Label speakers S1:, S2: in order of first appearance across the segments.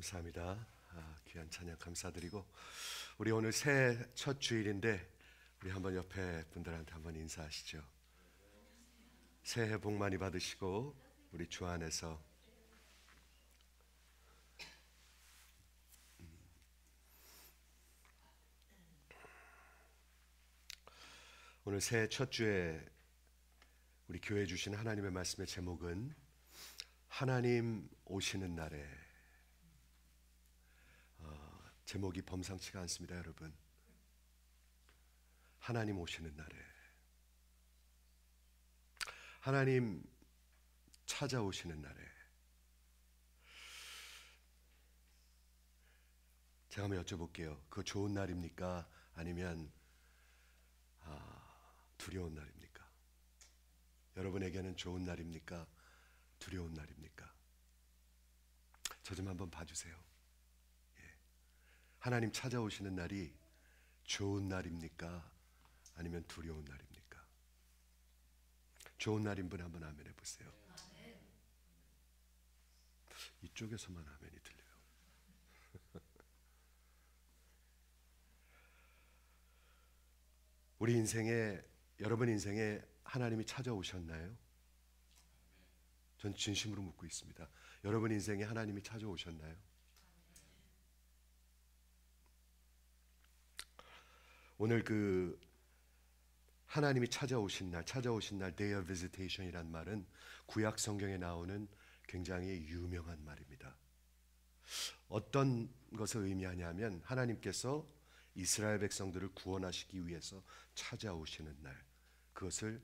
S1: 감사합니다. 아, 귀한 찬양 감사드리고 우리 오늘 새해 첫 주일인데 우리 한번 옆에 분들한테 한번 인사하시죠. 새해 복 많이 받으시고 우리 주 안에서 오늘 새해 첫 주에 우리 교회 주신 하나님의 말씀의 제목은 하나님 오시는 날에 제목이 범상치가 않습니다, 여러분. 하나님 오시는 날에 하나님 찾아오시는 날에 제가 한번 여쭤볼게요. 그 좋은 날입니까? 아니면 아, 두려운 날입니까? 여러분에게는 좋은 날입니까? 두려운 날입니까? 저 좀 한번 봐주세요. 하나님 찾아오시는 날이 좋은 날입니까? 아니면 두려운 날입니까? 좋은 날인 분 한번 아멘 해보세요. 이쪽에서만 아멘이 들려요. 우리 인생에 여러분 인생에 하나님이 찾아오셨나요? 전 진심으로 묻고 있습니다. 여러분 인생에 하나님이 찾아오셨나요? 오늘 그 하나님이 찾아오신 날, 찾아오신 날 day of visitation이란 말은 구약 성경에 나오는 굉장히 유명한 말입니다. 어떤 것을 의미하냐면 하나님께서 이스라엘 백성들을 구원하시기 위해서 찾아오시는 날, 그것을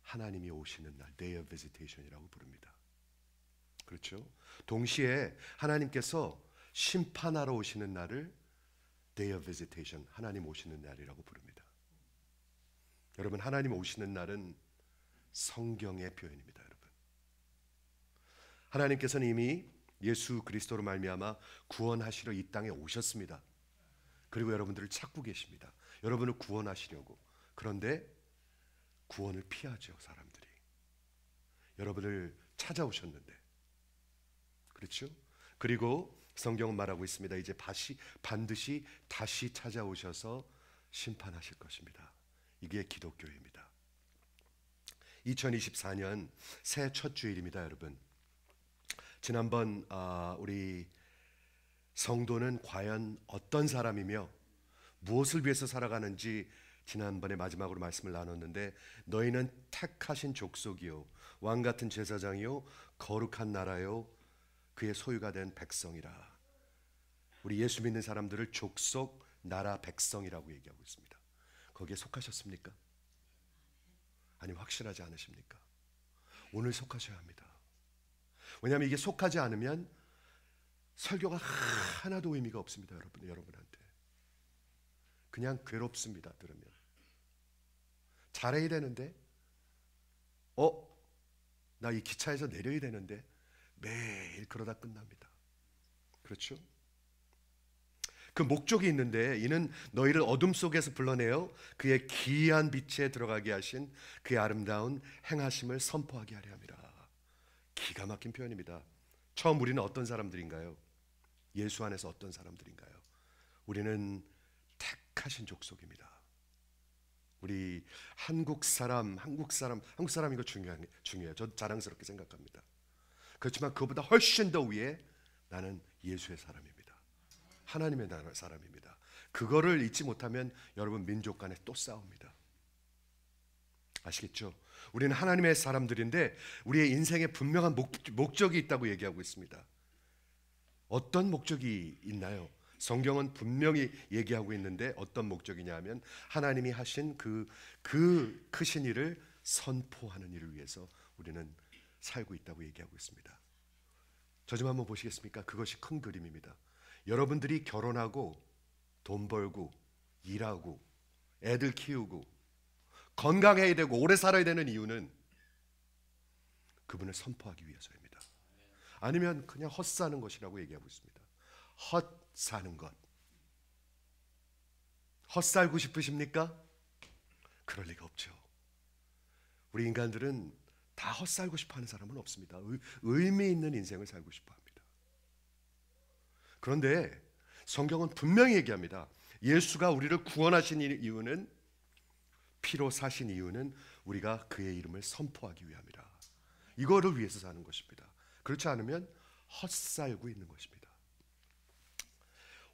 S1: 하나님이 오시는 날, day of visitation이라고 부릅니다. 그렇죠? 동시에 하나님께서 심판하러 오시는 날을 Day of Visitation, 하나님 오시는 날이라고 부릅니다. 여러분, 하나님 오시는 날은 성경의 표현입니다, 여러분. 하나님께서는 이미 예수 그리스도로 말미암아 구원하시러 이 땅에 오셨습니다. 그리고 여러분들을 찾고 계십니다. 여러분을 구원하시려고. 그런데 구원을 피하죠, 사람들이. 여러분을 찾아오셨는데. 그렇죠? 그리고 성경은 말하고 있습니다. 이제 다시 반드시 다시 찾아오셔서 심판하실 것입니다. 이게 기독교입니다. 2024년 새 첫 주일입니다, 여러분. 지난번 아, 우리 성도는 과연 어떤 사람이며 무엇을 위해서 살아가는지 지난번에 마지막으로 말씀을 나눴는데 너희는 택하신 족속이요 왕 같은 제사장이요 거룩한 나라요 그의 소유가 된 백성이라. 우리 예수 믿는 사람들을 족속, 나라, 백성이라고 얘기하고 있습니다. 거기에 속하셨습니까? 아니 확실하지 않으십니까? 오늘 속하셔야 합니다. 왜냐하면 이게 속하지 않으면 설교가 하나도 의미가 없습니다, 여러분 여러분한테. 그냥 괴롭습니다, 들으면. 잘해야 되는데, 어, 나 이 기차에서 내려야 되는데, 매일 그러다 끝납니다. 그렇죠? 그 목적이 있는데 이는 너희를 어둠 속에서 불러내어 그의 기이한 빛에 들어가게 하신 그의 아름다운 행하심을 선포하게 하려 합니다. 기가 막힌 표현입니다. 처음 우리는 어떤 사람들인가요? 예수 안에서 어떤 사람들인가요? 우리는 택하신 족속입니다. 우리 한국 사람, 한국 사람, 한국 사람 이거 중요한 중요해요. 저 자랑스럽게 생각합니다. 그렇지만 그보다 훨씬 더 위에 나는 예수의 사람입니다. 하나님의 나라 사람입니다. 그거를 잊지 못하면 여러분 민족 간에 또 싸웁니다. 아시겠죠? 우리는 하나님의 사람들인데 우리의 인생에 분명한 목, 목적이 있다고 얘기하고 있습니다. 어떤 목적이 있나요? 성경은 분명히 얘기하고 있는데 어떤 목적이냐 하면 하나님이 하신 그, 그 크신 일을 선포하는 일을 위해서 우리는 살고 있다고 얘기하고 있습니다. 저 좀 한번 보시겠습니까? 그것이 큰 그림입니다. 여러분들이 결혼하고 돈 벌고 일하고 애들 키우고 건강해야 되고 오래 살아야 되는 이유는 그분을 선포하기 위해서입니다. 아니면 그냥 헛사는 것이라고 얘기하고 있습니다. 헛사는 것. 헛살고 싶으십니까? 그럴 리가 없죠. 우리 인간들은 다 헛살고 싶어 하는 사람은 없습니다. 의미 있는 인생을 살고 싶어 합니다. 그런데 성경은 분명히 얘기합니다. 예수가 우리를 구원하신 이유는 피로 사신 이유는 우리가 그의 이름을 선포하기 위함이라. 이거를 위해서 사는 것입니다. 그렇지 않으면 헛살고 있는 것입니다.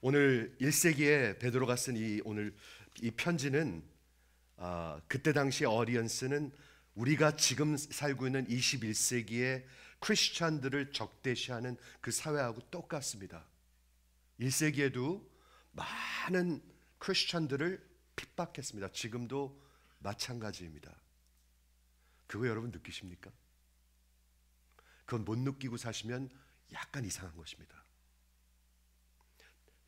S1: 오늘 1세기에 베드로가 쓴 이 오늘 이 편지는 아, 그때 당시 어리언스는 우리가 지금 살고 있는 21세기에 크리스천들을 적대시하는 그 사회하고 똑같습니다. 1세기에도 많은 크리스천들을 핍박했습니다. 지금도 마찬가지입니다. 그거 여러분 느끼십니까? 그건 못 느끼고 사시면 약간 이상한 것입니다.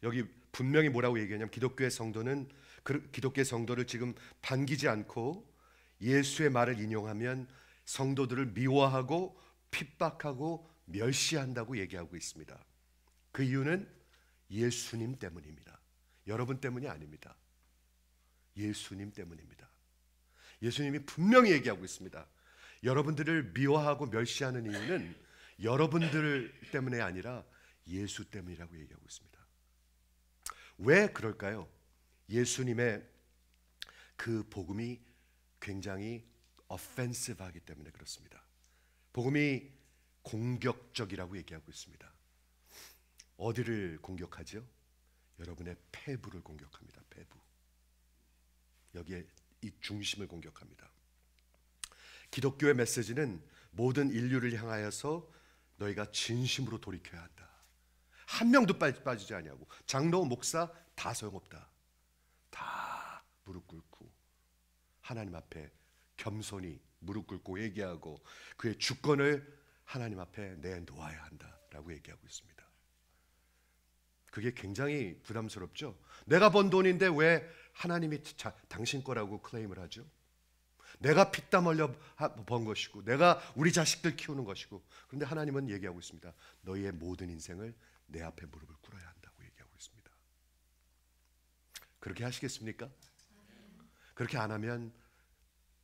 S1: 여기 분명히 뭐라고 얘기하냐면 기독교의 성도는 그 기독교의 성도를 지금 반기지 않고 예수의 말을 인용하면 성도들을 미워하고 핍박하고 멸시한다고 얘기하고 있습니다. 그 이유는 예수님 때문입니다. 여러분 때문이 아닙니다. 예수님 때문입니다. 예수님이 분명히 얘기하고 있습니다. 여러분들을 미워하고 멸시하는 이유는 여러분들 때문에 아니라 예수 때문이라고 얘기하고 있습니다. 왜 그럴까요? 예수님의 그 복음이 굉장히 어펜시브하기 때문에 그렇습니다. 복음이 공격적이라고 얘기하고 있습니다. 어디를 공격하죠? 여러분의 폐부를 공격합니다. 폐부. 여기에 이 중심을 공격합니다. 기독교의 메시지는 모든 인류를 향하여서 너희가 진심으로 돌이켜야 한다. 한 명도 빠지지 아니하고 장로 목사 다 소용없다. 다 무릎 꿇고 하나님 앞에 겸손히 무릎 꿇고 얘기하고 그의 주권을 하나님 앞에 내놓아야 한다라고 얘기하고 있습니다. 그게 굉장히 부담스럽죠. 내가 번 돈인데 왜 하나님이 자, 당신 거라고 클레임을 하죠? 내가 피땀 흘려 번 것이고 내가 우리 자식들 키우는 것이고 그런데 하나님은 얘기하고 있습니다. 너희의 모든 인생을 내 앞에 무릎을 꿇어야 한다고 얘기하고 있습니다. 그렇게 하시겠습니까? 그렇게 안 하면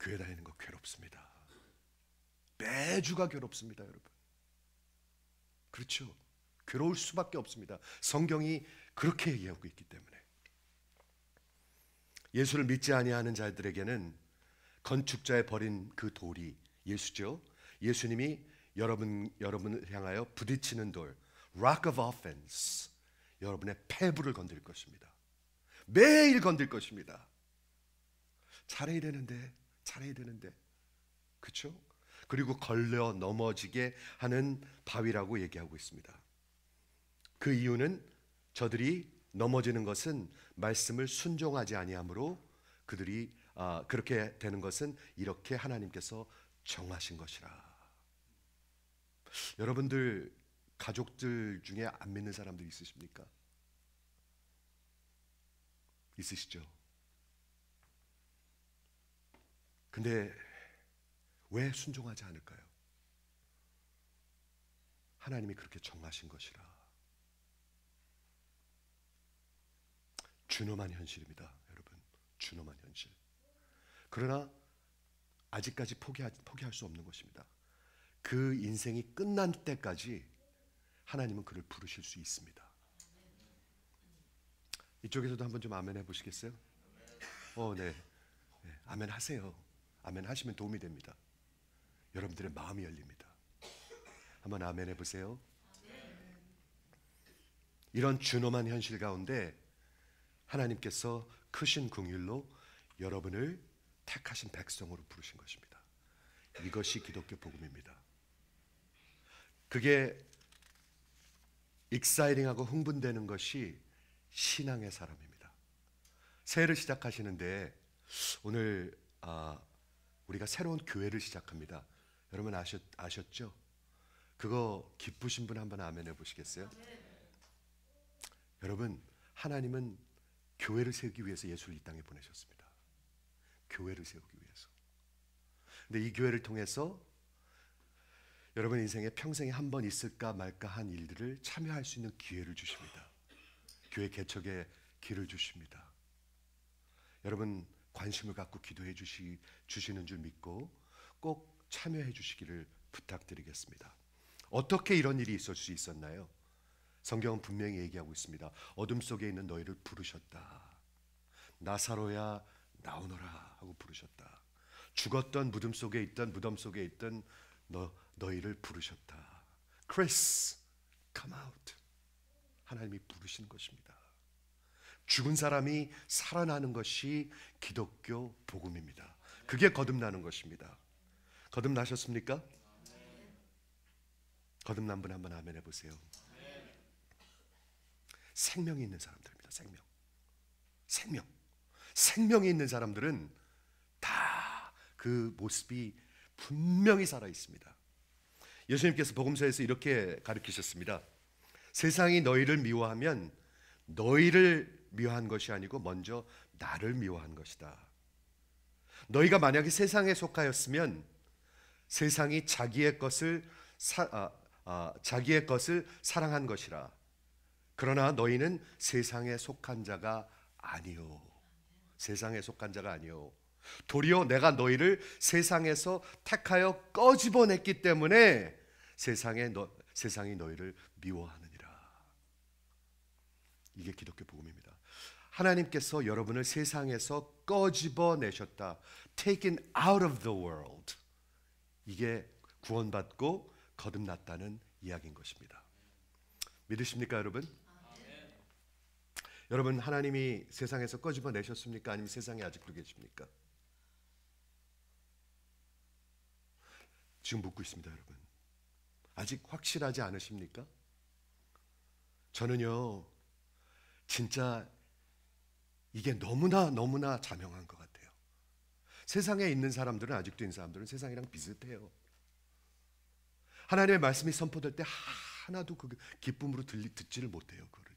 S1: 교회 다니는 거 괴롭습니다. 매주가 괴롭습니다, 여러분. 그렇죠. 괴로울 수밖에 없습니다. 성경이 그렇게 얘기하고 있기 때문에. 예수를 믿지 아니하는 자들에게는 건축자의 버린 그 돌이 예수죠. 예수님이 여러분 여러분을 향하여 부딪히는 돌, rock of offense. 여러분의 패부를 건드 것입니다. 매일 건들 것입니다. 잘해야 되는데, 잘해야 되는데. 그쵸? 그리고 걸려 넘어지게 하는 바위라고 얘기하고 있습니다. 그 이유는 저들이 넘어지는 것은 말씀을 순종하지 아니하므로 그들이 아, 그렇게 되는 것은 이렇게 하나님께서 정하신 것이라. 여러분들 가족들 중에 안 믿는 사람들 있으십니까? 있으시죠? 근데 왜 순종하지 않을까요? 하나님이 그렇게 정하신 것이라. 준엄한 현실입니다, 여러분. 준엄한 현실. 그러나 아직까지 포기하, 포기할 수 없는 것입니다. 그 인생이 끝난 때까지 하나님은 그를 부르실 수 있습니다. 이쪽에서도 한번 좀 아멘 해보시겠어요? 어, 네. 네. 아멘 하세요. 아멘 하시면 도움이 됩니다. 여러분들의 마음이 열립니다. 한번 아멘 해보세요. 이런 준엄한 현실 가운데 하나님께서 크신 궁율로 여러분을 택하신 백성으로 부르신 것입니다. 이것이 기독교 복음입니다. 그게 익사이링하고 흥분되는 것이 신앙의 사람입니다. 새해를 시작하시는데 오늘 아, 우리가 새로운 교회를 시작합니다. 여러분 아셨, 아셨죠? 그거 기쁘신 분 한번 아멘 해보시겠어요? 여러분 하나님은 교회를 세우기 위해서 예수를 이 땅에 보내셨습니다. 교회를 세우기 위해서. 근데 이 교회를 통해서 여러분 인생에 평생에 한 번 있을까 말까 한 일들을 참여할 수 있는 기회를 주십니다. 교회 개척의 길을 주십니다. 여러분 관심을 갖고 기도해 주시, 주시는 줄 믿고 꼭 참여해 주시기를 부탁드리겠습니다. 어떻게 이런 일이 있을 수 있었나요? 성경은 분명히 얘기하고 있습니다. 어둠 속에 있는 너희를 부르셨다. 나사로야 나오너라 하고 부르셨다. 죽었던 무덤 속에 있던 무덤 속에 있던 너 너희를 부르셨다. 크리스 come out. 하나님이 부르신 것입니다. 죽은 사람이 살아나는 것이 기독교 복음입니다. 그게 거듭나는 것입니다. 거듭나셨습니까? 거듭난 분 한번 아멘 해보세요. 생명이 있는 사람들입니다. 생명. 생명. 생명이 있는 사람들은 다 그 모습이 분명히 살아 있습니다. 예수님께서 복음서에서 이렇게 가르치셨습니다. 세상이 너희를 미워하면 너희를 미워한 것이 아니고 먼저 나를 미워한 것이다. 너희가 만약에 세상에 속하였으면 세상이 자기의 것을 사, 아, 아, 자기의 것을 사랑한 것이라. 그러나 너희는 세상에 속한 자가 아니요. 세상에 속한 자가 아니요. 도리어 내가 너희를 세상에서 택하여 꺼집어냈기 때문에 세상에 너, 세상이 너희를 미워하느니라. 이게 기독교 복음입니다. 하나님께서 여러분을 세상에서 꺼집어 내셨다. taken out of the world. 이게 구원받고 거듭났다는 이야기인 것입니다. 믿으십니까, 여러분? 여러분 하나님이 세상에서 꺼집어 내셨습니까? 아니면 세상에 아직도 계십니까? 지금 묻고 있습니다, 여러분. 아직 확실하지 않으십니까? 저는요, 진짜 이게 너무나 너무나 자명한 것 같아요. 세상에 있는 사람들은 아직도 있는 사람들은 세상이랑 비슷해요. 하나님의 말씀이 선포될 때 하나도 그 기쁨으로 들리, 듣지를 못해요. 그를요.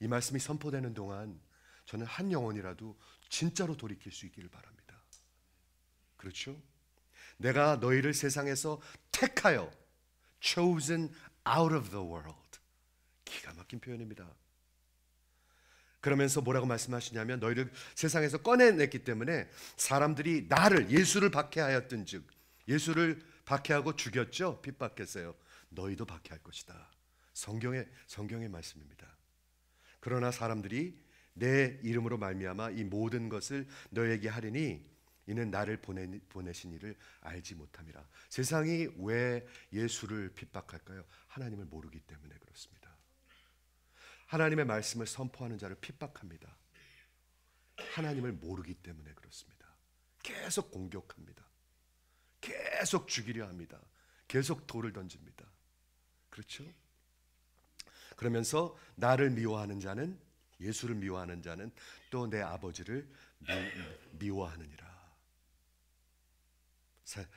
S1: 이 말씀이 선포되는 동안 저는 한 영혼이라도 진짜로 돌이킬 수 있기를 바랍니다. 그렇죠? 내가 너희를 세상에서 택하여 chosen out of the world. 기가 막힌 표현입니다. 그러면서 뭐라고 말씀하시냐면 너희를 세상에서 꺼내냈기 때문에 사람들이 나를 예수를 박해하였던즉 예수를 박해하고 죽였죠. 핍박했어요. 너희도 박해할 것이다. 성경의 성경의 말씀입니다. 그러나 사람들이 내 이름으로 말미암아 이 모든 것을 너에게 하리니 이는 나를 보내, 보내신 이를 알지 못함이라. 세상이 왜 예수를 핍박할까요? 하나님을 모르기 때문에 그렇습니다. 하나님의 말씀을 선포하는 자를 핍박합니다. 하나님을 모르기 때문에 그렇습니다. 계속 공격합니다. 계속 죽이려 합니다. 계속 돌을 던집니다. 그렇죠? 그러면서 나를 미워하는 자는 예수를 미워하는 자는 또 내 아버지를 미, 워하느니라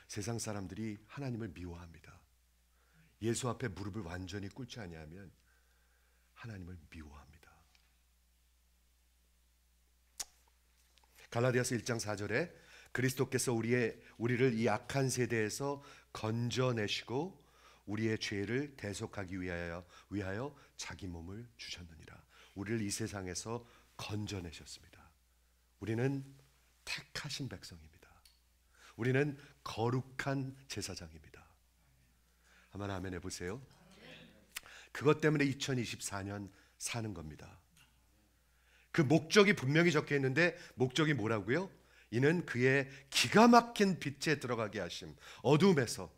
S1: 세상 사람들이 하나님을 미워합니다. 예수 앞에 무릎을 완전히 꿇지 아니하면 하나님을 미워합니다. 갈라디아서 1장 4절에 그리스도께서 우리의 우리를 이 악한 세대에서 건져내시고 우리의 죄를 대속하기 위하여 위하여 자기 몸을 주셨느니라. 우리를 이 세상에서 건져내셨습니다. 우리는 택하신 백성입니다. 우리는 거룩한 제사장입니다. 한번 아멘 해보세요. 그것 때문에 2024년 사는 겁니다. 그 목적이 분명히 적혀 있는데 목적이 뭐라고요? 이는 그의 기가 막힌 빛에 들어가게 하심. 어둠에서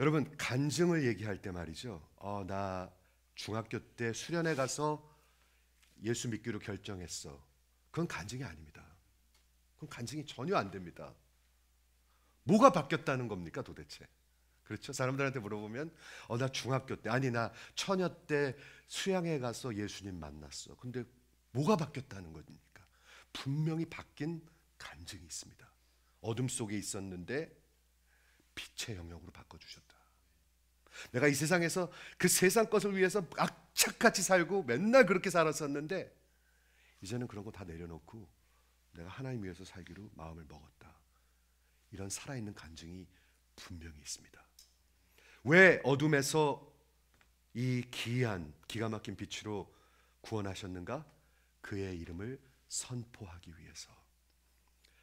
S1: 여러분 간증을 얘기할 때 말이죠. 어, 나 중학교 때 수련회 가서 예수 믿기로 결정했어. 그건 간증이 아닙니다. 그건 간증이 전혀 안 됩니다. 뭐가 바뀌었다는 겁니까 도대체? 그렇죠? 사람들한테 물어보면 어 나 중학교 때 아니 나 처녀 때 수양에 가서 예수님 만났어. 근데 뭐가 바뀌었다는 겁니까? 분명히 바뀐 간증이 있습니다. 어둠 속에 있었는데 빛의 영역으로 바꿔 주셨다. 내가 이 세상에서 그 세상 것을 위해서 악착같이 살고 맨날 그렇게 살았었는데 이제는 그런 거 다 내려놓고 내가 하나님 위해서 살기로 마음을 먹었다. 이런 살아있는 간증이 분명히 있습니다. 왜 어둠에서 이 기이한 기가 막힌 빛으로 구원하셨는가? 그의 이름을 선포하기 위해서.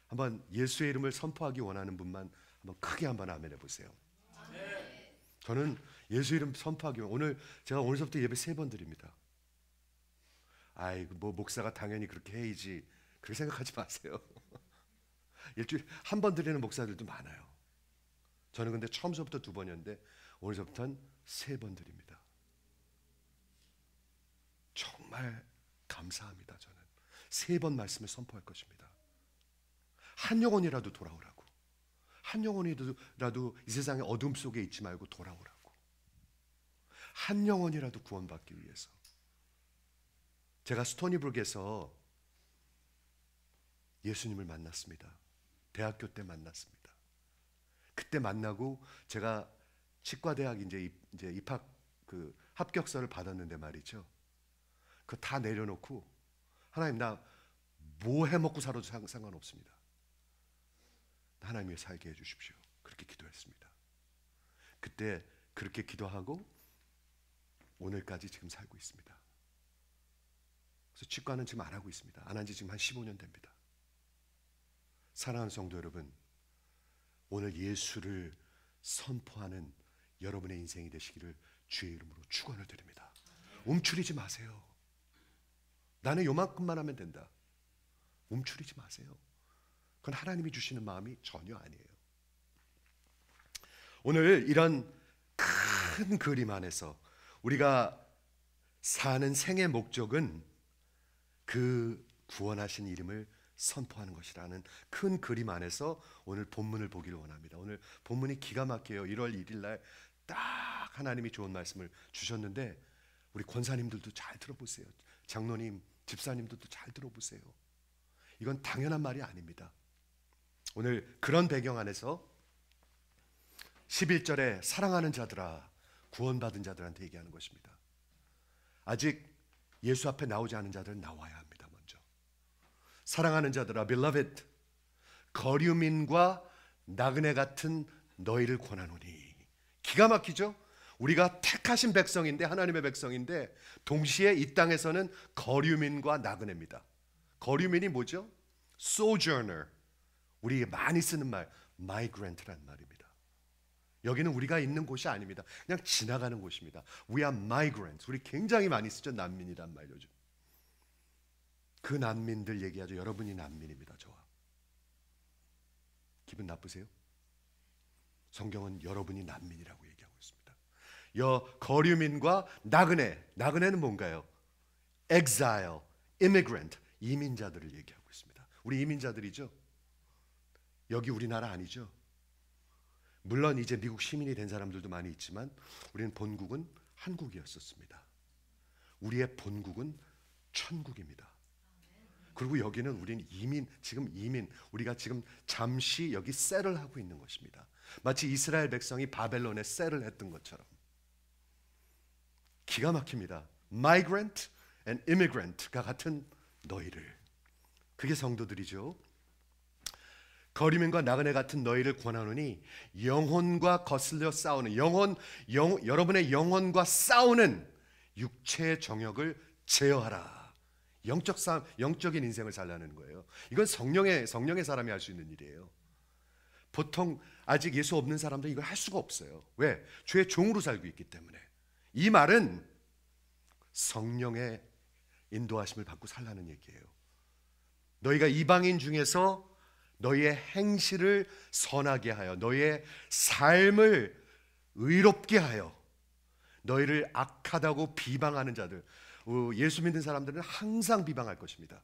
S1: 한번 예수의 이름을 선포하기 원하는 분만 한번 크게 한번 아멘해 보세요. 저는 예수 이름 선포하기 오늘 제가 오늘서부터 예배 세 번 드립니다. 아이 뭐 목사가 당연히 그렇게 해야지 그렇게 생각하지 마세요. 일주일 한 번 드리는 목사들도 많아요. 저는 근데 처음서부터 두 번이었는데 오늘부터는 세 번 드립니다. 정말 감사합니다. 저는 세 번 말씀을 선포할 것입니다. 한 영혼이라도 돌아오라고. 한 영혼이라도 이 세상의 어둠 속에 있지 말고 돌아오라고. 한 영혼이라도 구원받기 위해서. 제가 스토니브룩에서 예수님을 만났습니다. 대학교 때 만났습니다. 그때 만나고 제가 치과대학 이제 입, 이제 입학 그 합격서를 받았는데 말이죠. 그 다 내려놓고 하나님 나 뭐 해먹고 살아도 상관없습니다. 하나님이 살게 해주십시오. 그렇게 기도했습니다. 그때 그렇게 기도하고 오늘까지 지금 살고 있습니다. 그래서 치과는 지금 안 하고 있습니다. 안 한 지 지금 한 15년 됩니다. 사랑하는 성도 여러분, 오늘 예수를 선포하는 여러분의 인생이 되시기를 주의 이름으로 축원을 드립니다. 움츠리지 마세요. 나는 요만큼만 하면 된다. 움츠리지 마세요. 그건 하나님이 주시는 마음이 전혀 아니에요. 오늘 이런 큰 그림 안에서 우리가 사는 생의 목적은 그 구원하신 이름을 선포하는 것이라는 큰 그림 안에서 오늘 본문을 보기를 원합니다. 오늘 본문이 기가 막혀요. 1월 1일 날딱 하나님이 좋은 말씀을 주셨는데 우리 권사님들도 잘 들어보세요. 장로님, 집사님들도 잘 들어보세요. 이건 당연한 말이 아닙니다. 오늘 그런 배경 안에서 11절에 사랑하는 자들아 구원받은 자들한테 얘기하는 것입니다. 아직 예수 앞에 나오지 않은 자들은 나와야 합니다. 먼저 사랑하는 자들아 beloved 거류민과 나그네 같은 너희를 권하노니 기가 막히죠? 우리가 택하신 백성인데 하나님의 백성인데 동시에 이 땅에서는 거류민과 나그네입니다. 거류민이 뭐죠? sojourner. 우리 많이 쓰는 말 migrant란 말입니다. 여기는 우리가 있는 곳이 아닙니다. 그냥 지나가는 곳입니다. We are migrants. 우리 굉장히 많이 쓰죠. 난민이란 말 요즘. 그 난민들 얘기하죠. 여러분이 난민입니다. 저와. 기분 나쁘세요? 성경은 여러분이 난민이라고 얘기하고 있습니다. 여 거류민과 나그네, 나그네는 뭔가요? exile, immigrant, 이민자들을 얘기하고 있습니다. 우리 이민자들이죠. 여기 우리나라 아니죠. 물론 이제 미국 시민이 된 사람들도 많이 있지만 우리는 본국은 한국이었었습니다. 우리의 본국은 천국입니다. 그리고 여기는 우리 이민, 지금 이민, 우리가 지금 잠시 여기 셀을 하고 있는 것입니다. 마치 이스라엘 백성이 바벨론에 셀을 했던 것처럼 기가 막힙니다. migrant and immigrant가 같은 너희를 그게 성도들이죠. 거리민과 나그네 같은 너희를 권하노니 영혼과 거슬려 싸우는 영혼 영, 여러분의 영혼과 싸우는 육체의 정욕을 제어하라. 영적 싸 영적인 인생을 살라는 거예요. 이건 성령의 성령의 사람이 할 수 있는 일이에요. 보통 아직 예수 없는 사람들 이걸 할 수가 없어요. 왜? 죄의 종으로 살고 있기 때문에. 이 말은 성령의 인도하심을 받고 살라는 얘기예요. 너희가 이방인 중에서 너희의 행실을 선하게 하여 너희의 삶을 의롭게 하여 너희를 악하다고 비방하는 자들 어, 예수 믿는 사람들은 항상 비방할 것입니다.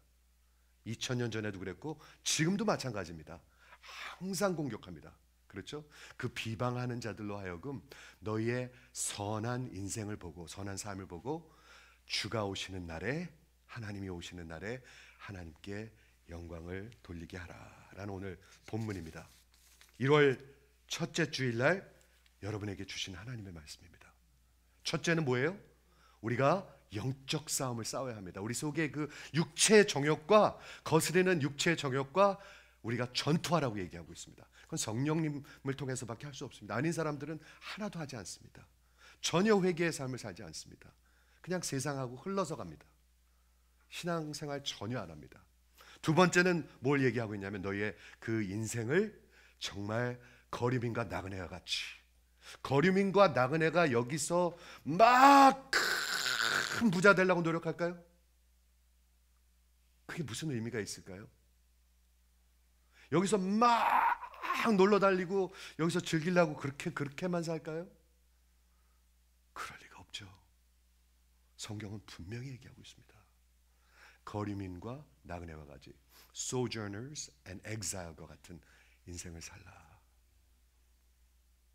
S1: 2000년 전에도 그랬고 지금도 마찬가지입니다. 항상 공격합니다. 그렇죠? 그 비방하는 자들로 하여금 너희의 선한 인생을 보고 선한 삶을 보고 주가 오시는 날에 하나님이 오시는 날에 하나님께 영광을 돌리게 하라라는 오늘 본문입니다. 1월 첫째 주일날 여러분에게 주신 하나님의 말씀입니다. 첫째는 뭐예요? 우리가 영적 싸움을 싸워야 합니다. 우리 속에 그 육체의 정욕과 거스르는 육체의 정욕과 우리가 전투하라고 얘기하고 있습니다. 그건 성령님을 통해서밖에 할 수 없습니다. 아닌 사람들은 하나도 하지 않습니다. 전혀 회개의 삶을 살지 않습니다. 그냥 세상하고 흘러서 갑니다. 신앙생활 전혀 안 합니다. 두 번째는 뭘 얘기하고 있냐면 너희의 그 인생을 정말 거류민과 나그네와 같이 거류민과 나그네가 여기서 막 큰 부자 되려고 노력할까요? 그게 무슨 의미가 있을까요? 여기서 막막 놀러 달리고 여기서 즐기려고 그렇게 그렇게만 살까요? 그럴 리가 없죠. 성경은 분명히 얘기하고 있습니다. 거리민과 나그네와 같이 sojourners and exile과 같은 인생을 살라.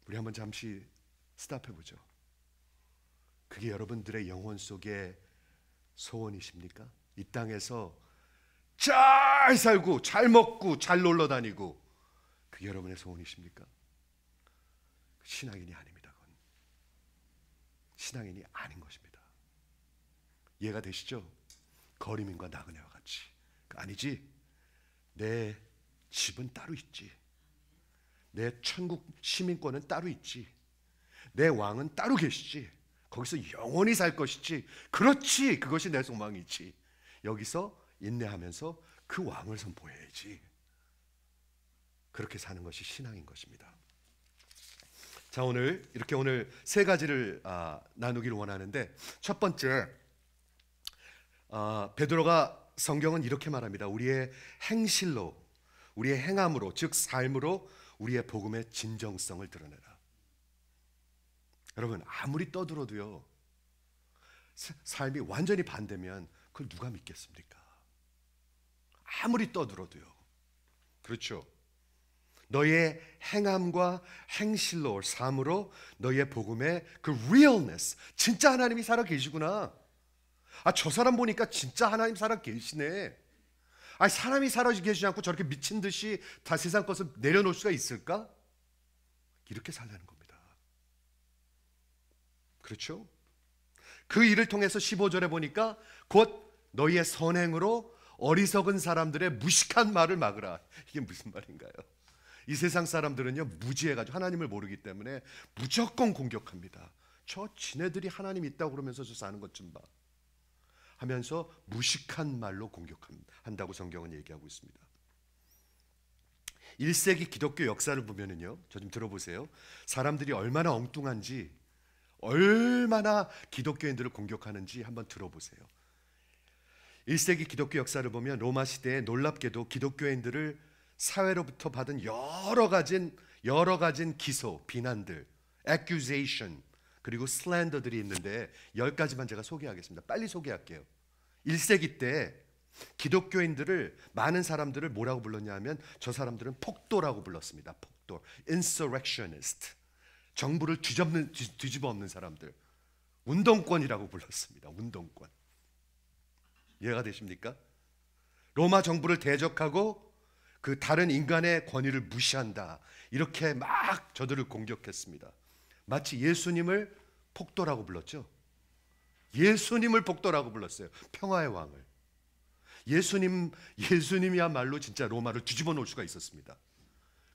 S1: 우리 한번 잠시 스탑해 보죠. 그게 여러분들의 영혼 속에 소원이십니까? 이 땅에서 잘 살고 잘 먹고 잘 놀러 다니고 그게 여러분의 소원이십니까? 신앙인이 아닙니다. 그건 신앙인이 아닌 것입니다. 이해가 되시죠? 거리민과 나그네와 같이 그 아니지 내 집은 따로 있지 내 천국 시민권은 따로 있지 내 왕은 따로 계시지 거기서 영원히 살 것이지 그렇지 그것이 내 소망이지 여기서 인내하면서 그 왕을 선포해야지 그렇게 사는 것이 신앙인 것입니다. 자 오늘 이렇게 오늘 세 가지를 아, 나누기를 원하는데 첫 번째 아, 베드로가 성경은 이렇게 말합니다. 우리의 행실로 우리의 행함으로 즉 삶으로 우리의 복음의 진정성을 드러내라. 여러분 아무리 떠들어도요 삶이 완전히 반대면 그걸 누가 믿겠습니까? 아무리 떠들어도요. 그렇죠. 너의 행함과 행실로 삶으로 너의 복음의 그 realness 진짜 하나님이 살아 계시구나. 아 저 사람 보니까 진짜 하나님 살아 계시네. 아 사람이 살아 계시지 않고 저렇게 미친 듯이 다 세상 것을 내려놓을 수가 있을까? 이렇게 살라는 겁니다. 그렇죠? 그 일을 통해서 15절에 보니까 곧 너희의 선행으로 어리석은 사람들의 무식한 말을 막으라. 이게 무슨 말인가요? 이 세상 사람들은요 무지해가지고 하나님을 모르기 때문에 무조건 공격합니다. 저 지네들이 하나님 있다고 그러면서 저 사는 것 좀 봐. 하면서 무식한 말로 공격한다고 성경은 얘기하고 있습니다. 1세기 기독교 역사를 보면은요. 저 좀 들어보세요. 사람들이 얼마나 엉뚱한지 얼마나 기독교인들을 공격하는지 한번 들어보세요. 1세기 기독교 역사를 보면 로마 시대에 놀랍게도 기독교인들을 사회로부터 받은 여러 가지 여러 가지 기소, 비난들, accusation 그리고 slander들이 있는데 열 가지만 제가 소개하겠습니다. 빨리 소개할게요. 1세기 때 기독교인들을 많은 사람들을 뭐라고 불렀냐면 저 사람들은 폭도라고 불렀습니다. 폭도, insurrectionist. 정부를 뒤집는 뒤집어 없는 사람들. 운동권이라고 불렀습니다. 운동권. 이해가 되십니까? 로마 정부를 대적하고 그 다른 인간의 권위를 무시한다. 이렇게 막 저들을 공격했습니다. 마치 예수님을 폭도라고 불렀죠. 예수님을 복도라고 불렀어요. 평화의 왕을. 예수님 예수님이야말로 진짜 로마를 뒤집어 놓을 수가 있었습니다.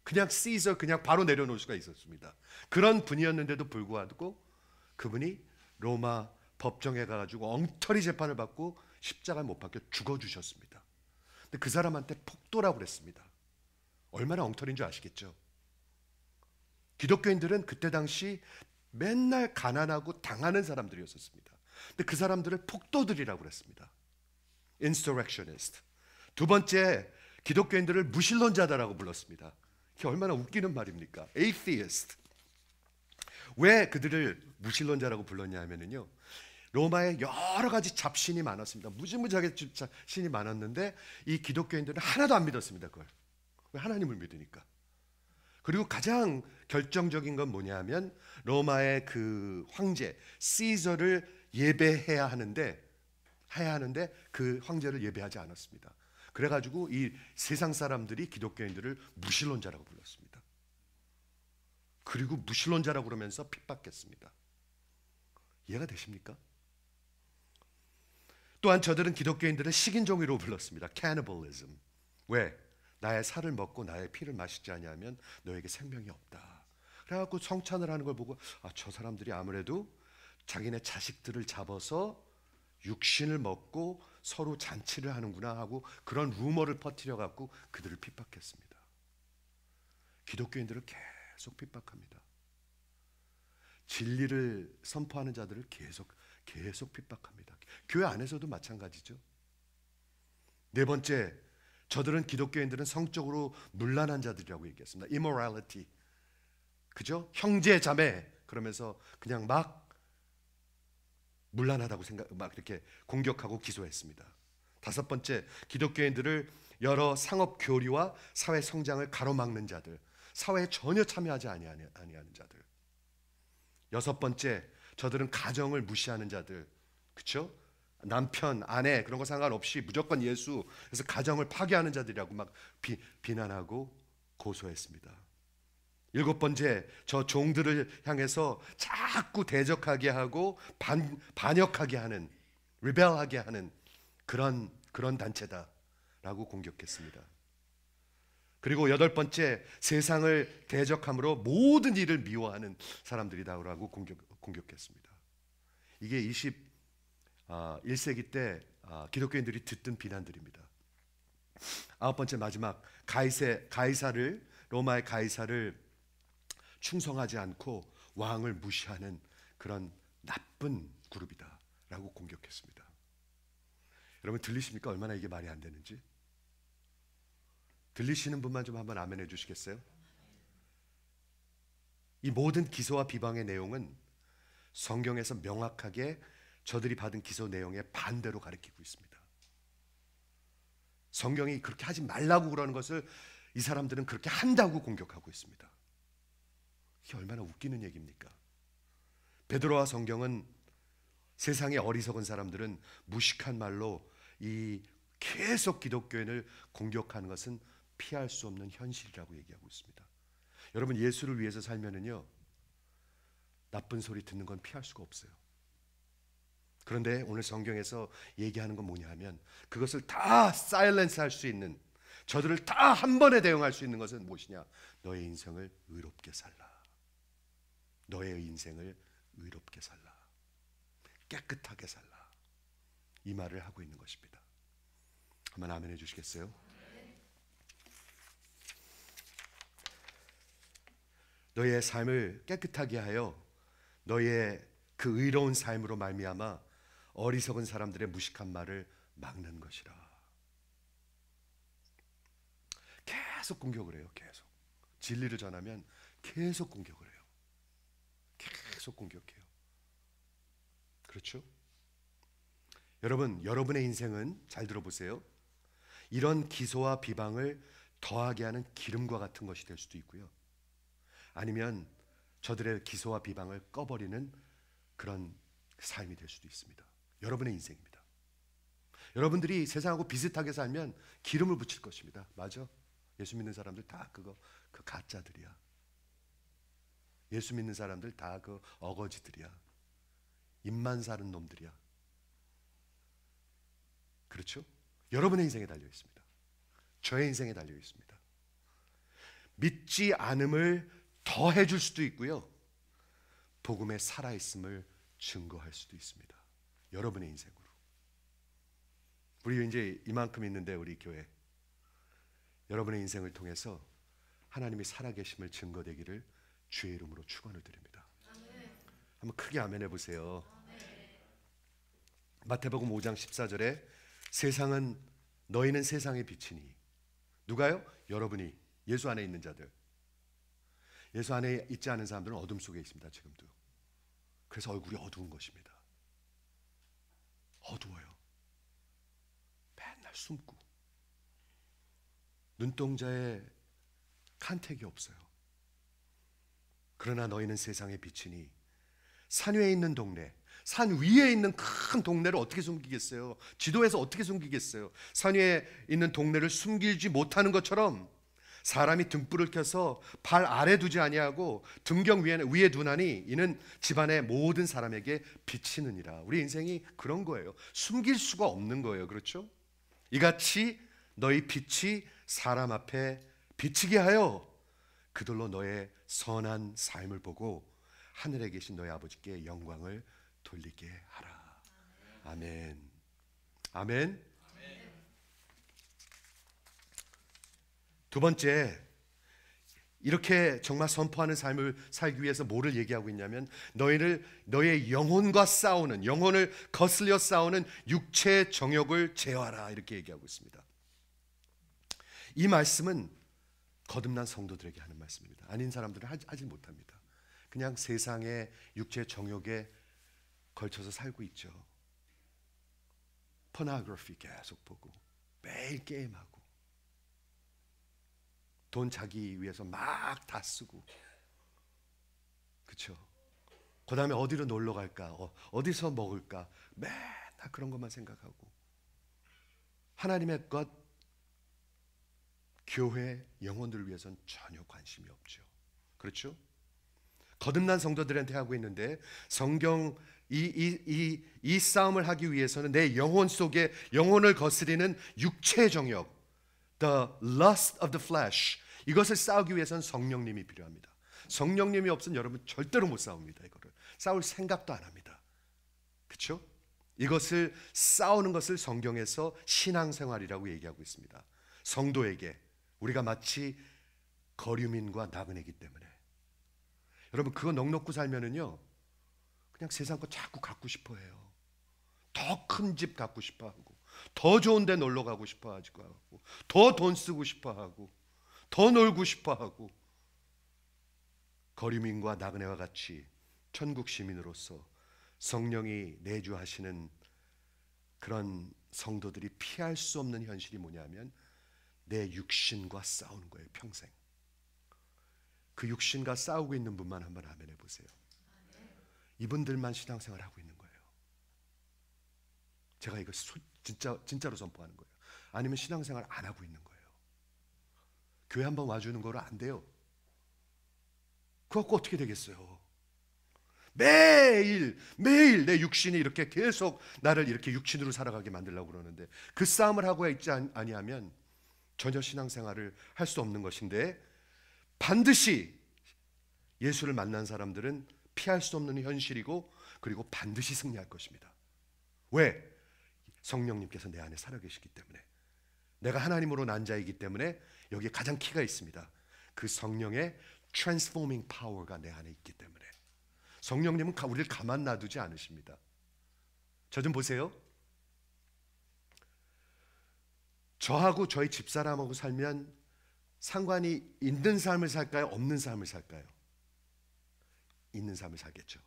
S1: 그냥 시저 그냥 바로 내려놓을 수가 있었습니다. 그런 분이었는데도 불구하고 그분이 로마 법정에 가가지고 엉터리 재판을 받고 십자가 못 박혀 죽어 주셨습니다. 근데 그 사람한테 폭도라고 그랬습니다. 얼마나 엉터리인 줄 아시겠죠? 기독교인들은 그때 당시 맨날 가난하고 당하는 사람들이었습니다. 근데 그 사람들을 폭도들이라고 그랬습니다. insurrectionist. 두 번째, 기독교인들을 무신론자다라고 불렀습니다. 이게 얼마나 웃기는 말입니까? atheist. 왜 그들을 무신론자라고 불렀냐 하면요. 로마에 여러 가지 잡신이 많았습니다. 무지무지하게 잡신이 많았는데 이 기독교인들은 하나도 안 믿었습니다. 그걸. 왜 하나님을 믿으니까. 그리고 가장 결정적인 건 뭐냐면 로마의 그 황제 시저를 예배해야 하는데 해야 하는데 그 황제를 예배하지 않았습니다. 그래가지고 이 세상 사람들이 기독교인들을 무신론자라고 불렀습니다. 그리고 무신론자라고 그러면서 핍박했습니다. 이해가 되십니까? 또한 저들은 기독교인들을 식인종이로 불렀습니다. cannibalism. 왜? 나의 살을 먹고 나의 피를 마시지 않냐면 너에게 생명이 없다. 그래갖고 성찬을 하는 걸 보고 아, 저 사람들이 아무래도 자기네 자식들을 잡아서 육신을 먹고 서로 잔치를 하는구나 하고 그런 루머를 퍼뜨려 갖고 그들을 핍박했습니다. 기독교인들을 계속 핍박합니다. 진리를 선포하는 자들을 계속 계속 핍박합니다. 교회 안에서도 마찬가지죠. 네 번째, 저들은 기독교인들은 성적으로 문란한 자들이라고 얘기했습니다. immorality. 그죠? 형제 자매 그러면서 그냥 막 문란하다고 생각 막 이렇게 공격하고 기소했습니다. 다섯 번째, 기독교인들을 여러 상업 교리와 사회 성장을 가로막는 자들, 사회에 전혀 참여하지 아니하는 자들. 여섯 번째, 저들은 가정을 무시하는 자들. 그렇죠? 남편, 아내 그런 거 상관없이 무조건 예수. 그래서 가정을 파괴하는 자들이라고 막 비, 비난하고 고소했습니다. 일곱 번째, 저 종들을 향해서 자꾸 대적하게 하고 반, 반역하게 하는, 리벨하게 하는 그런 그런 단체다라고 공격했습니다. 그리고 여덟 번째, 세상을 대적함으로 모든 일을 미워하는 사람들이다라고 공격 공격했습니다. 이게 21세기 아, 때 아, 기독교인들이 듣던 비난들입니다. 아홉 번째 마지막 가이세 가이사를 로마의 가이사를 충성하지 않고 왕을 무시하는 그런 나쁜 그룹이다라고 공격했습니다. 여러분 들리십니까? 얼마나 이게 말이 안 되는지? 들리시는 분만 좀 한번 아멘 해 주시겠어요? 이 모든 기소와 비방의 내용은 성경에서 명확하게 저들이 받은 기소 내용에 반대로 가르치고 있습니다. 성경이 그렇게 하지 말라고 그러는 것을 이 사람들은 그렇게 한다고 공격하고 있습니다. 이게 얼마나 웃기는 얘기입니까? 베드로와 성경은 세상의 어리석은 사람들은 무식한 말로 이 계속 기독교인을 공격하는 것은 피할 수 없는 현실이라고 얘기하고 있습니다. 여러분 예수를 위해서 살면은요 나쁜 소리 듣는 건 피할 수가 없어요. 그런데 오늘 성경에서 얘기하는 건 뭐냐 하면 그것을 다 사일런스 할수 있는 저들을 다 한 번에 대응할 수 있는 것은 무엇이냐? 너의 인생을 의롭게 살라. 너의 인생을 의롭게 살라. 깨끗하게 살라. 이 말을 하고 있는 것입니다. 한번 아멘 해 주시겠어요? 너의 삶을 깨끗하게 하여 너의 그 의로운 삶으로 말미암아 어리석은 사람들의 무식한 말을 막는 것이라. 계속 공격을 해요. 계속 진리를 전하면 계속 공격을 해요. 계속 공격해요. 그렇죠? 여러분, 여러분의 인생은 잘 들어보세요. 이런 기소와 비방을 더하게 하는 기름과 같은 것이 될 수도 있고요. 아니면 저들의 기소와 비방을 꺼버리는 그런 삶이 될 수도 있습니다. 여러분의 인생입니다. 여러분들이 세상하고 비슷하게 살면 기름을 붙일 것입니다. 맞아? 예수 믿는 사람들 다 그거 그 가짜들이야. 예수 믿는 사람들 다 그 어거지들이야. 입만 사는 놈들이야. 그렇죠? 여러분의 인생에 달려 있습니다. 저의 인생에 달려 있습니다. 믿지 않음을 더 해줄 수도 있고요. 복음의 살아있음을 증거할 수도 있습니다. 여러분의 인생으로. 우리 이제 이만큼 있는데 우리 교회 여러분의 인생을 통해서 하나님이 살아계심을 증거되기를 주의 이름으로 축원을 드립니다. 아멘. 한번 크게 아멘해 보세요. 마태복음 5장 14절에 세상은 너희는 세상의 빛이니 누가요? 여러분이 예수 안에 있는 자들 예수 안에 있지 않은 사람들은 어둠 속에 있습니다. 지금도. 그래서 얼굴이 어두운 것입니다. 어두워요. 맨날 숨고 눈동자에 칸택이 없어요. 그러나 너희는 세상의 빛이니 산 위에 있는 동네, 산 위에 있는 큰 동네를 어떻게 숨기겠어요? 지도에서 어떻게 숨기겠어요? 산 위에 있는 동네를 숨기지 못하는 것처럼 사람이 등불을 켜서 발 아래 두지 아니하고 등경 위에 위에 두나니 이는 집안의 모든 사람에게 비치느니라. 우리 인생이 그런 거예요. 숨길 수가 없는 거예요. 그렇죠? 이같이 너희 빛이 사람 앞에 비치게 하여 그들로 너의 선한 삶을 보고 하늘에 계신 너희 아버지께 영광을 돌리게 하라. 아멘. 아멘. 두 번째, 이렇게 정말 선포하는 삶을 살기 위해서 뭐를 얘기하고 있냐면 너희를 너의 영혼과 싸우는 영혼을 거슬려 싸우는 육체 정욕을 제어하라 이렇게 얘기하고 있습니다. 이 말씀은 거듭난 성도들에게 하는 말씀입니다. 아닌 사람들은 하지, 하지 못합니다. 그냥 세상의 육체 정욕에 걸쳐서 살고 있죠. 포나그래피 계속 보고 매일 게임하고 돈 자기 위해서 막 다 쓰고 그렇그 다음에 어디로 놀러 갈까, 어, 디서 먹을까, 맨날 그런 것만 생각하고 하나님의 것, 교회 영혼들을 위해선 전혀 관심이 없죠. 그렇죠? 거듭난 성도들한테 하고 있는데 성경 이, 이, 이, 이 싸움을 하기 위해서는 내 영혼 속에 영혼을 거스리는 육체 정욕 The lust of the flesh 이것을 싸우기 위해서는 성령님이 필요합니다. 성령님이 없으면 여러분 절대로 못 싸웁니다. 이거를 싸울 생각도 안 합니다. 그렇죠? 이것을 싸우는 것을 성경에서 신앙생활이라고 얘기하고 있습니다. 성도에게 우리가 마치 거류민과 나그네이기 때문에 여러분 그거 넉넉고 살면은요 그냥 세상 거 자꾸 갖고 싶어해요. 더 큰 집 갖고 싶어하고 더 좋은 데 놀러 가고 싶어하고 더 돈 쓰고 싶어하고 더 놀고 싶어 하고 거리민과 나그네와 같이 천국 시민으로서 성령이 내주하시는 그런 성도들이 피할 수 없는 현실이 뭐냐면 내 육신과 싸우는 거예요 평생 그 육신과 싸우고 있는 분만 한번 아멘 해보세요 이분들만 신앙생활 하고 있는 거예요 제가 이거 진짜, 진짜로 선포하는 거예요 아니면 신앙생활 안 하고 있는 거예요 교회 한번 와주는 거로 안 돼요. 그거 어떻게 되겠어요? 매일 매일 내 육신이 이렇게 계속 나를 이렇게 육신으로 살아가게 만들려고 그러는데 그 싸움을 하고 있지 아니하면 전혀 신앙생활을 할 수 없는 것인데 반드시 예수를 만난 사람들은 피할 수 없는 현실이고 그리고 반드시 승리할 것입니다. 왜? 성령님께서 내 안에 살아계시기 때문에 내가 하나님으로 난 자이기 때문에 여기에 가장 키가 있습니다. 그 성령의 transforming power가 내 안에 있기 때문에 성령님은 우리를 가만 놔두지 않으십니다. 저 좀 보세요. 저하고 저희 집사람하고 살면 상관이 있는 삶을 살까요? 없는 삶을 살까요? 있는 삶을 살겠죠.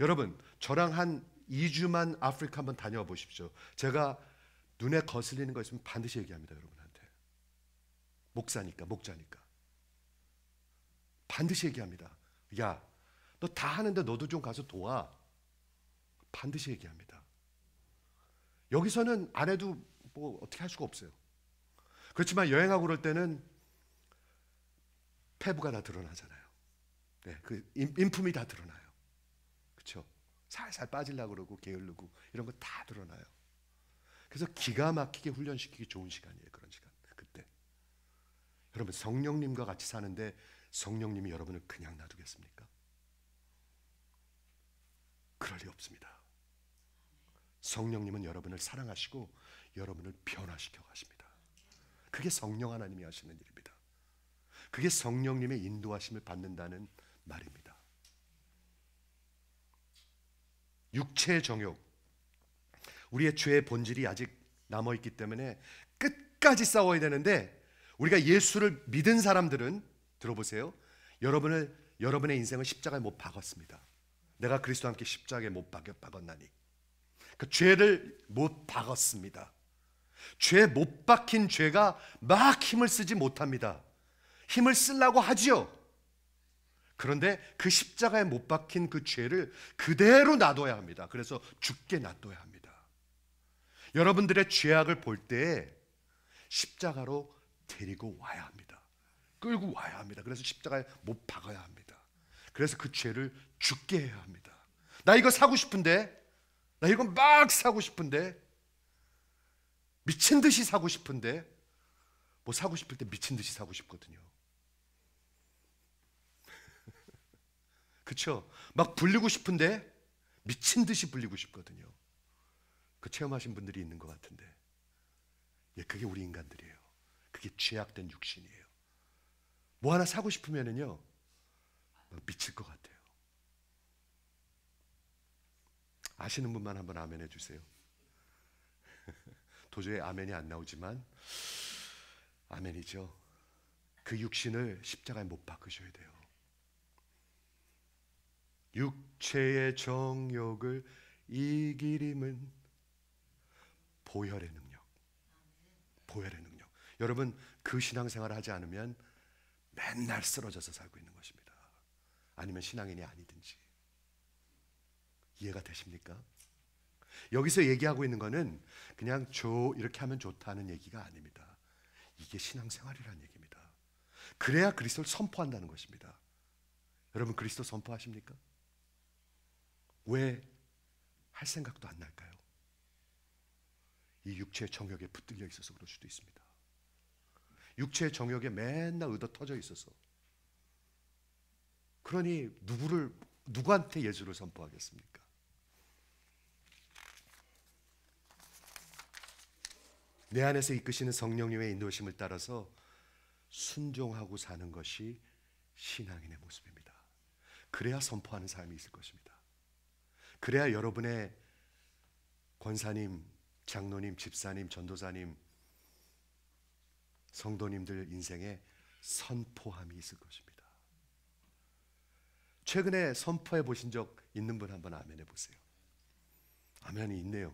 S1: 여러분, 저랑 한 2주만 아프리카 한번 다녀와 보십시오. 제가 눈에 거슬리는 거 있으면 반드시 얘기합니다, 여러분. 목사니까, 목자니까. 반드시 얘기합니다. 야, 너 다 하는데 너도 좀 가서 도와. 반드시 얘기합니다. 여기서는 안 해도 뭐 어떻게 할 수가 없어요. 그렇지만 여행하고 그럴 때는 패부가 다 드러나잖아요. 네, 그 인품이 다 드러나요. 그렇죠? 살살 빠질라 그러고 게을르고 이런 거 다 드러나요. 그래서 기가 막히게 훈련시키기 좋은 시간이에요. 그런 시간. 여러분 성령님과 같이 사는데 성령님이 여러분을 그냥 놔두겠습니까? 그럴 리 없습니다. 성령님은 여러분을 사랑하시고 여러분을 변화시켜 가십니다. 그게 성령 하나님이 하시는 일입니다. 그게 성령님의 인도하심을 받는다는 말입니다. 육체의 정욕. 우리의 죄의 본질이 아직 남아 있기 때문에 끝까지 싸워야 되는데 우리가 예수를 믿은 사람들은 들어보세요. 여러분을 여러분의 인생을 십자가에 못 박았습니다. 내가 그리스도와 함께 십자가에 못 박여 박았나니. 그 죄를 못 박았습니다. 죄 못 박힌 죄가 막 힘을 쓰지 못합니다. 힘을 쓰려고 하지요. 그런데 그 십자가에 못 박힌 그 죄를 그대로 놔둬야 합니다. 그래서 죽게 놔둬야 합니다. 여러분들의 죄악을 볼 때 십자가로 데리고 와야 합니다. 끌고 와야 합니다. 그래서 십자가에 못 박아야 합니다. 그래서 그 죄를 죽게 해야 합니다. 나 이거 사고 싶은데, 나 이거 막 사고 싶은데, 미친 듯이 사고 싶은데, 뭐 사고 싶을 때 미친 듯이 사고 싶거든요. 그쵸? 막 불리고 싶은데, 미친 듯이 불리고 싶거든요. 그 체험하신 분들이 있는 것 같은데, 예, 그게 우리 인간들이에요. 그게 죄악된 육신이에요. 뭐 하나 사고 싶으면은요 미칠 것 같아요. 아시는 분만 한번 아멘 해주세요. 도저히 아멘이 안 나오지만 아멘이죠. 그 육신을 십자가에 못 박으셔야 돼요. 육체의 정욕을 이기림은 보혈의 능력. 보혈의 능력. 여러분 그 신앙생활을 하지 않으면 맨날 쓰러져서 살고 있는 것입니다. 아니면 신앙인이 아니든지 이해가 되십니까? 여기서 얘기하고 있는 거는 그냥 조 이렇게 하면 좋다는 얘기가 아닙니다. 이게 신앙생활이라는 얘기입니다. 그래야 그리스도를 선포한다는 것입니다. 여러분 그리스도 선포하십니까? 왜 할 생각도 안 날까요? 이 육체의 정욕에 붙들려 있어서 그럴 수도 있습니다. 육체의 정욕에 맨날 얻어 터져 있어서. 그러니 누구를 누구한테 예수를 선포하겠습니까? 내 안에서 이끄시는 성령님의 인도심을 따라서 순종하고 사는 것이 신앙인의 모습입니다. 그래야 선포하는 사람이 있을 것입니다. 그래야 여러분의 권사님, 장로님, 집사님, 전도사님, 성도님들 인생에 선포함이 있을 것입니다. 최근에 선포해 보신 적 있는 분 한번 아멘해 보세요. 아멘이 있네요.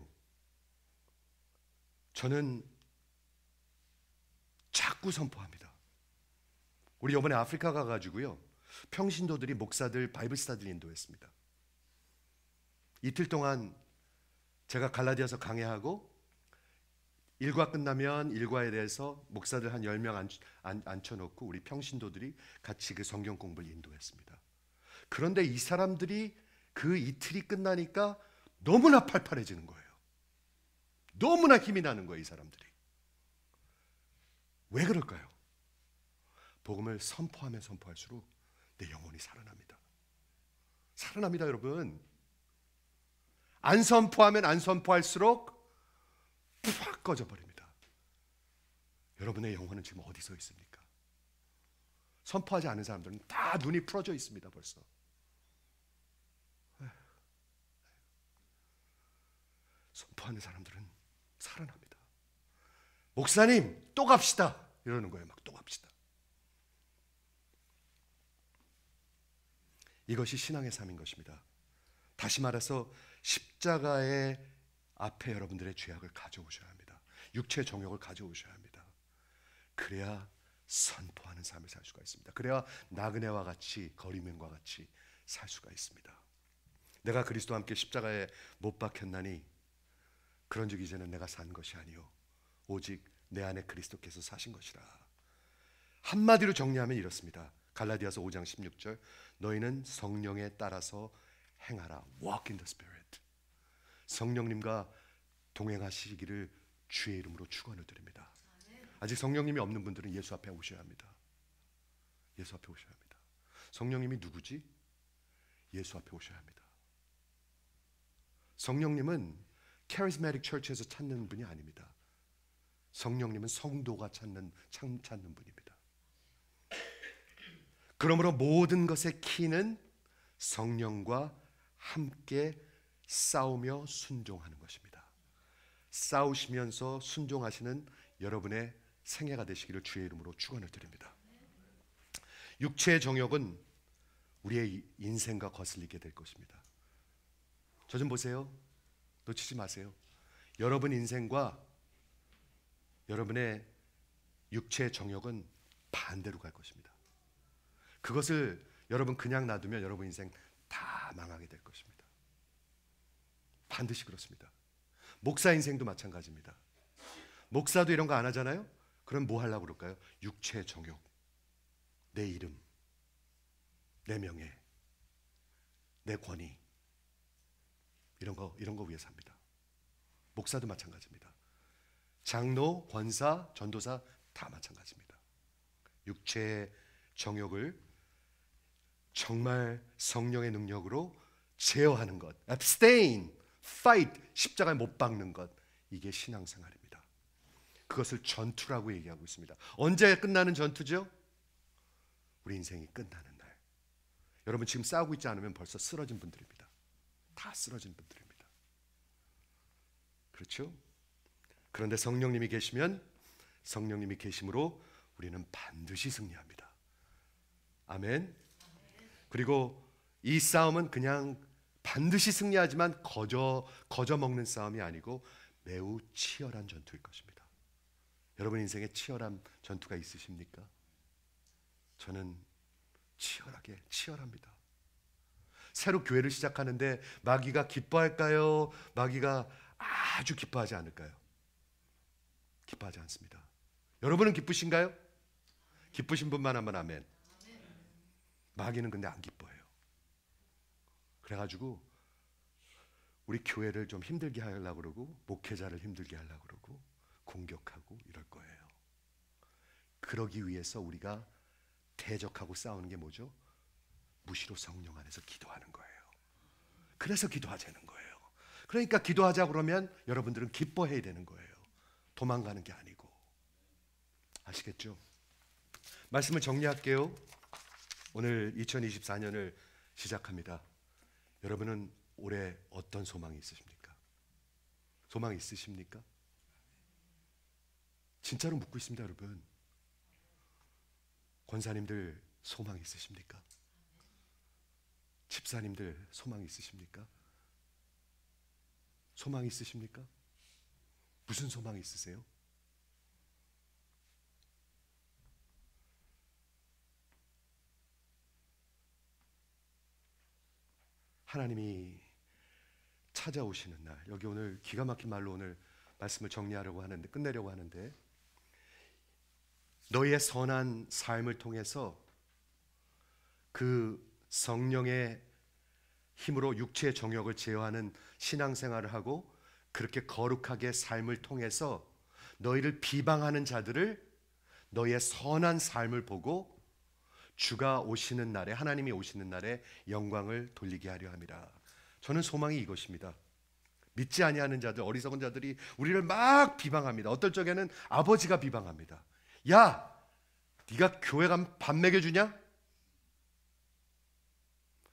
S1: 저는 자꾸 선포합니다. 우리 이번에 아프리카 가가지고요. 평신도들이 목사들 바이블 스타들 인도했습니다. 이틀 동안 제가 갈라디아서 강해하고 일과 끝나면 일과에 대해서 목사들 한 10명 안, 안, 앉혀놓고 우리 평신도들이 같이 그 성경 공부를 인도했습니다. 그런데 이 사람들이 그 이틀이 끝나니까 너무나 팔팔해지는 거예요. 너무나 힘이 나는 거예요, 이 사람들이. 왜 그럴까요? 복음을 선포하면 선포할수록 내 영혼이 살아납니다. 살아납니다, 여러분. 안 선포하면 안 선포할수록 그 확 꺼져버립니다. 여러분의 영혼은 지금 어디 서 있습니까? 선포하지 않은 사람들은 다 눈이 풀어져 있습니다, 벌써. 선포하는 사람들은 살아납니다. 목사님, 또 갑시다! 이러는 거예요. 막 또 갑시다. 이것이 신앙의 삶인 것입니다. 다시 말해서 십자가의 앞에 여러분들의 죄악을 가져오셔야 합니다. 육체 정욕을 가져오셔야 합니다. 그래야 선포하는 삶을 살 수가 있습니다. 그래야 나그네와 같이 거리맨과 같이 살 수가 있습니다. 내가 그리스도와 함께 십자가에 못 박혔나니 그런즉 이제는 내가 산 것이 아니요 오직 내 안에 그리스도께서 사신 것이라. 한마디로 정리하면 이렇습니다. 갈라디아서 5장 16절 너희는 성령에 따라서 행하라. Walk in the Spirit. 성령님과 동행하시기를 주의 이름으로 축원을 드립니다. 아직 성령님이 없는 분들은 예수 앞에 오셔야 합니다. 예수 앞에 오셔야 합니다. 성령님이 누구지? 예수 앞에 오셔야 합니다. 성령님은 카리스마틱 철치에서 찾는 분이 아닙니다. 성령님은 성도가 찾는 참 찾는 분입니다. 그러므로 모든 것의 키는 성령과 함께 싸우며 순종하는 것입니다. 싸우시면서 순종하시는 여러분의 생애가 되시기를 주의 이름으로 축원을 드립니다. 육체의 정욕은 우리의 인생과 거슬리게 될 것입니다. 저 좀 보세요. 놓치지 마세요. 여러분 인생과 여러분의 육체의 정욕은 반대로 갈 것입니다. 그것을 여러분 그냥 놔두면 여러분 인생 다 망하게 될 것입니다. 반드시 그렇습니다. 목사 인생도 마찬가지입니다. 목사도 이런 거 안 하잖아요. 그럼 뭐 하려고 그럴까요? 육체 정욕, 내 이름, 내 명예, 내 권위 이런 거 이런 거 위해서 합니다. 목사도 마찬가지입니다. 장로, 권사, 전도사 다 마찬가지입니다. 육체의 정욕을 정말 성령의 능력으로 제어하는 것, abstain fight 십자가에 못 박는 것 이게 신앙생활입니다. 그것을 전투라고 얘기하고 있습니다. 언제 끝나는 전투죠? 우리 인생이 끝나는 날. 여러분 지금 싸우고 있지 않으면 벌써 쓰러진 분들입니다. 다 쓰러진 분들입니다. 그렇죠? 그런데 성령님이 계시면 성령님이 계심으로 우리는 반드시 승리합니다. 아멘. 그리고 이 싸움은 그냥 반드시 승리하지만 거저 거저 먹는 싸움이 아니고 매우 치열한 전투일 것입니다. 여러분 인생에 치열한 전투가 있으십니까? 저는 치열하게 치열합니다. 새로 교회를 시작하는데 마귀가 기뻐할까요? 마귀가 아주 기뻐하지 않을까요? 기뻐하지 않습니다. 여러분은 기쁘신가요? 기쁘신 분만 하면 아멘. 마귀는 근데 안 기뻐해요. 그래가지고 우리 교회를 좀 힘들게 하려고 그러고 목회자를 힘들게 하려고 그러고 공격하고 이럴 거예요. 그러기 위해서 우리가 대적하고 싸우는 게 뭐죠? 무시로 성령 안에서 기도하는 거예요. 그래서 기도하자는 거예요. 그러니까 기도하자 그러면 여러분들은 기뻐해야 되는 거예요. 도망가는 게 아니고. 아시겠죠? 말씀을 정리할게요. 오늘 2024년을 시작합니다. 여러분은 올해 어떤 소망이 있으십니까? 소망 있으십니까? 진짜로 묻고 있습니다, 여러분. 권사님들 소망 있으십니까? 집사님들 소망 있으십니까? 소망 있으십니까? 무슨 소망 있으세요? 하나님이 찾아오시는 날. 여기 오늘 기가 막힌 말로 오늘 말씀을 정리하려고 하는데 끝내려고 하는데 너희의 선한 삶을 통해서 그 성령의 힘으로 육체의 정욕을 제어하는 신앙생활을 하고 그렇게 거룩하게 삶을 통해서 너희를 비방하는 자들을 너희의 선한 삶을 보고 주가 오시는 날에 하나님이 오시는 날에 영광을 돌리게 하려 함이라. 저는 소망이 이것입니다. 믿지 아니하는 자들 어리석은 자들이 우리를 막 비방합니다. 어떨 적에는 아버지가 비방합니다. 야, 네가 교회 가면 밥 먹여 주냐?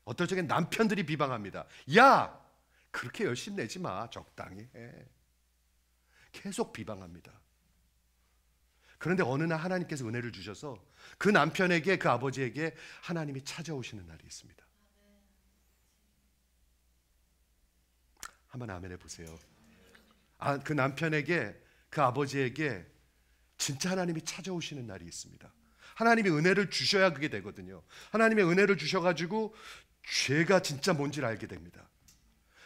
S1: 어떨 적엔 남편들이 비방합니다. 야, 그렇게 열심히 내지 마. 적당히 해. 계속 비방합니다. 그런데 어느 날 하나님께서 은혜를 주셔서 그 남편에게 그 아버지에게 하나님이 찾아오시는 날이 있습니다. 한번 아멘해 보세요. 아, 그 남편에게 그 아버지에게 진짜 하나님이 찾아오시는 날이 있습니다. 하나님이 은혜를 주셔야 그게 되거든요. 하나님의 은혜를 주셔가지고 죄가 진짜 뭔지를 알게 됩니다.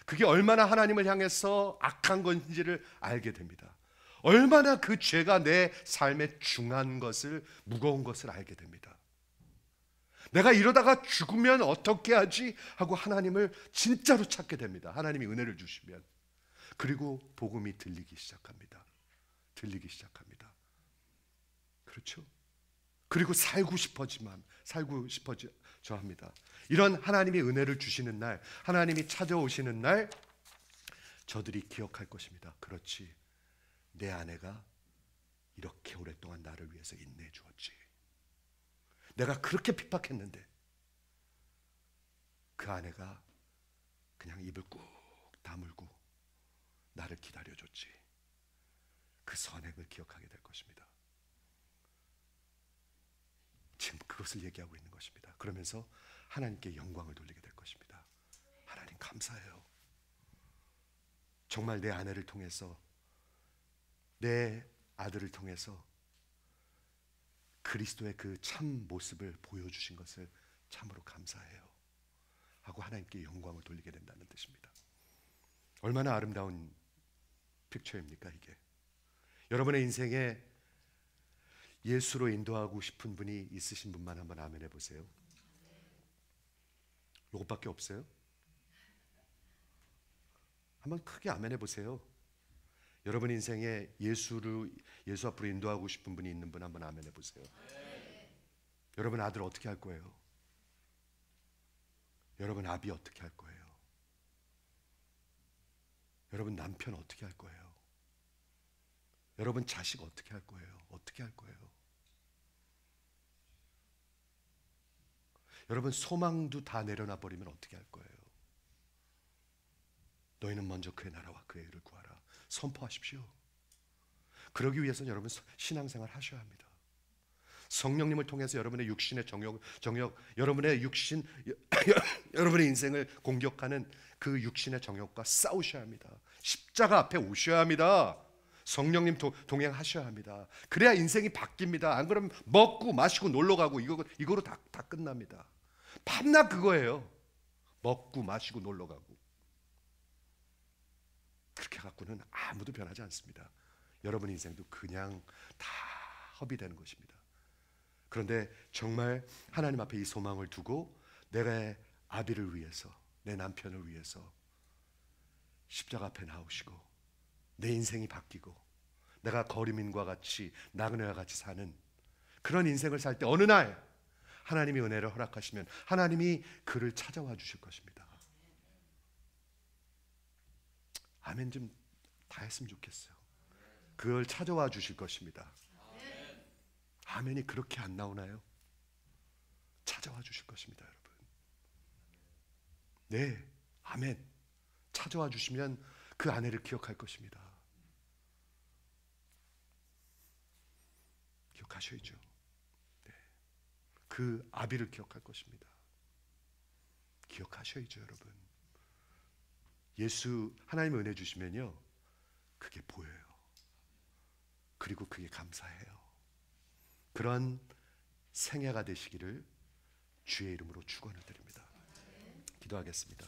S1: 그게 얼마나 하나님을 향해서 악한 건지를 알게 됩니다. 얼마나 그 죄가 내 삶에 중한 것을 무거운 것을 알게 됩니다. 내가 이러다가 죽으면 어떻게 하지 하고 하나님을 진짜로 찾게 됩니다. 하나님이 은혜를 주시면 그리고 복음이 들리기 시작합니다. 들리기 시작합니다. 그렇죠? 그리고 살고 싶어지만 살고 싶어져 합니다. 이런 하나님이 은혜를 주시는 날, 하나님이 찾아오시는 날 저들이 기억할 것입니다. 그렇지. 내 아내가 이렇게 오랫동안 나를 위해서 인내해 주었지. 내가 그렇게 핍박했는데 그 아내가 그냥 입을 꾹 다물고 나를 기다려줬지. 그 선행을 기억하게 될 것입니다. 지금 그것을 얘기하고 있는 것입니다. 그러면서 하나님께 영광을 돌리게 될 것입니다. 하나님 감사해요. 정말 내 아내를 통해서 내 아들을 통해서 그리스도의 그 참 모습을 보여주신 것을 참으로 감사해요. 하고 하나님께 영광을 돌리게 된다는 뜻입니다. 얼마나 아름다운 픽처입니까, 이게? 여러분의 인생에 예수로 인도하고 싶은 분이 있으신 분만 한번 아멘 해보세요. 요것밖에 없어요? 한번 크게 아멘 해보세요. 여러분 인생에 예수를 예수 앞으로 인도하고 싶은 분이 있는 분 한번 아멘해 보세요. 여러분 아들 어떻게 할 거예요? 여러분 아비 어떻게 할 거예요? 여러분 남편 어떻게 할 거예요? 여러분 자식 어떻게 할 거예요? 어떻게 할 거예요? 여러분 소망도 다 내려놔 버리면 어떻게 할 거예요? 너희는 먼저 그의 나라와 그의 일을 구하라. 선포하십시오. 그러기 위해서는 여러분 신앙생활 하셔야 합니다. 성령님을 통해서 여러분의 육신의 정욕, 정욕, 여러분의 육신, 여러분의 인생을 공격하는 그 육신의 정욕과 싸우셔야 합니다. 십자가 앞에 오셔야 합니다. 성령님 도, 동행하셔야 합니다. 그래야 인생이 바뀝니다. 안 그러면 먹고 마시고 놀러 가고 이거 이거로 다, 다 끝납니다. 밤낮 그거예요. 먹고 마시고 놀러 가고 그렇게 갖고는 아무도 변하지 않습니다. 여러분 인생도 그냥 다 허비되는 것입니다. 그런데 정말 하나님 앞에 이 소망을 두고 내가 아비를 위해서 내 남편을 위해서 십자가 앞에 나오시고 내 인생이 바뀌고 내가 거리민과 같이 나그네와 같이 사는 그런 인생을 살 때 어느 날 하나님이 은혜를 허락하시면 하나님이 그를 찾아와 주실 것입니다. 아멘 좀 다 했으면 좋겠어요. 그걸 찾아와 주실 것입니다. 아멘이 그렇게 안 나오나요? 찾아와 주실 것입니다, 여러분. 네, 아멘. 찾아와 주시면 그 아내를 기억할 것입니다. 기억하셔야죠. 네. 그 아비를 기억할 것입니다. 기억하셔야죠, 여러분. 예수 하나님의 은혜 주시면요. 그게 보여요. 그리고 그게 감사해요. 그런 생애가 되시기를 주의 이름으로 축원을 드립니다. 기도하겠습니다.